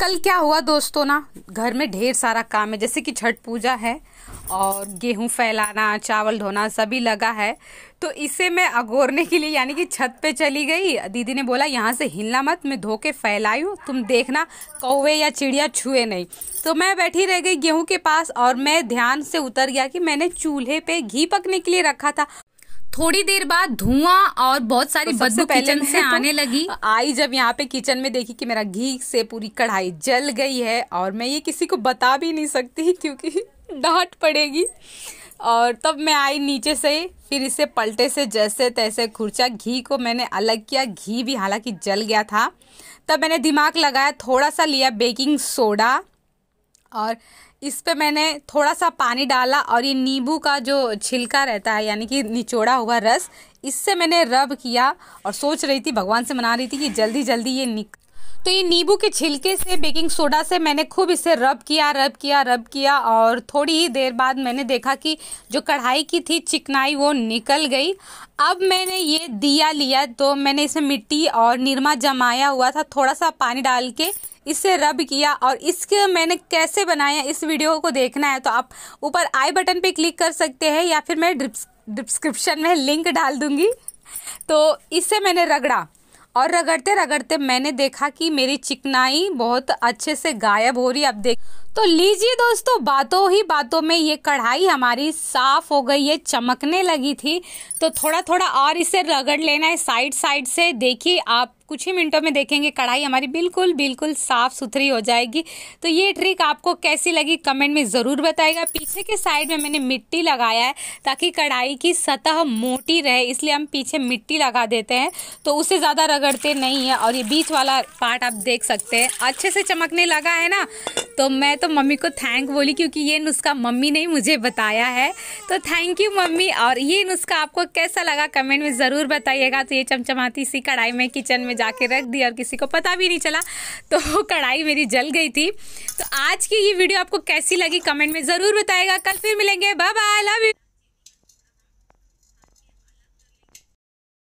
कल क्या हुआ दोस्तों ना घर में ढेर सारा काम है जैसे कि छठ पूजा है और गेहूं फैलाना चावल धोना सभी लगा है तो इसे मैं अगोरने के लिए यानी कि छत पे चली गई दीदी ने बोला यहाँ से हिलना मत मैं धो के फैलाई हूँ तुम देखना कौवे या चिड़िया छुए नहीं तो मैं बैठी रह गई गेहूं के पास और मैं ध्यान से उतर गया कि मैंने चूल्हे पे घी पकने के लिए रखा था थोड़ी देर बाद धुआं और बहुत सारी तो बदबू किचन से तो आने लगी आई जब यहाँ पे किचन में देखी कि मेरा घी से पूरी कढ़ाई जल गई है और मैं ये किसी को बता भी नहीं सकती क्योंकि डांट पड़ेगी और तब मैं आई नीचे से फिर इसे पलटे से जैसे तैसे खुर्चा घी को मैंने अलग किया घी भी हालांकि जल गया था तब मैंने दिमाग लगाया थोड़ा सा लिया बेकिंग सोडा और इस पे मैंने थोड़ा सा पानी डाला और ये नींबू का जो छिलका रहता है यानी कि निचोड़ा हुआ रस इससे मैंने रब किया और सोच रही थी भगवान से मना रही थी कि जल्दी जल्दी ये निक तो ये नींबू के छिलके से बेकिंग सोडा से मैंने खूब इसे रब किया रब किया रब किया और थोड़ी ही देर बाद मैंने देखा कि जो कढ़ाई की थी चिकनाई वो निकल गई अब मैंने ये दिया लिया तो मैंने इसमें मिट्टी और निरमा जमाया हुआ था थोड़ा सा पानी डाल के इसे रब किया और इसके मैंने कैसे बनाया इस वीडियो को देखना है तो आप ऊपर आई बटन पे क्लिक कर सकते हैं या फिर मैं डिस्क्रिप्शन में लिंक डाल दूंगी तो इसे मैंने रगड़ा और रगड़ते रगड़ते मैंने देखा कि मेरी चिकनाई बहुत अच्छे से गायब हो रही है अब देख तो लीजिए दोस्तों बातों ही बातों में ये कढ़ाई हमारी साफ हो गई है चमकने लगी थी तो थोड़ा थोड़ा और इसे रगड़ लेना है साइड साइड से देखिए आप कुछ ही मिनटों में देखेंगे कढ़ाई हमारी बिल्कुल बिल्कुल साफ़ सुथरी हो जाएगी तो ये ट्रिक आपको कैसी लगी कमेंट में ज़रूर बताएगा पीछे के साइड में मैंने मिट्टी लगाया है ताकि कढ़ाई की सतह मोटी रहे इसलिए हम पीछे मिट्टी लगा देते हैं तो उसे ज़्यादा रगड़ते नहीं है और ये बीच वाला पार्ट आप देख सकते हैं अच्छे से चमकने लगा है ना तो मैं तो मम्मी को थैंक बोली क्योंकि ये नुस्खा मम्मी ने मुझे बताया है तो थैंक यू मम्मी और ये नुस्खा आपको कैसा लगा कमेंट में ज़रूर बताइएगा तो ये चमचमाती सी कढ़ाई में किचन में जाके रख दी और किसी को पता भी नहीं चला तो कढ़ाई मेरी जल गई थी तो आज की ये वीडियो आपको कैसी लगी कमेंट में ज़रूर बताएगा कल फिर मिलेंगे बाय बाय लव यू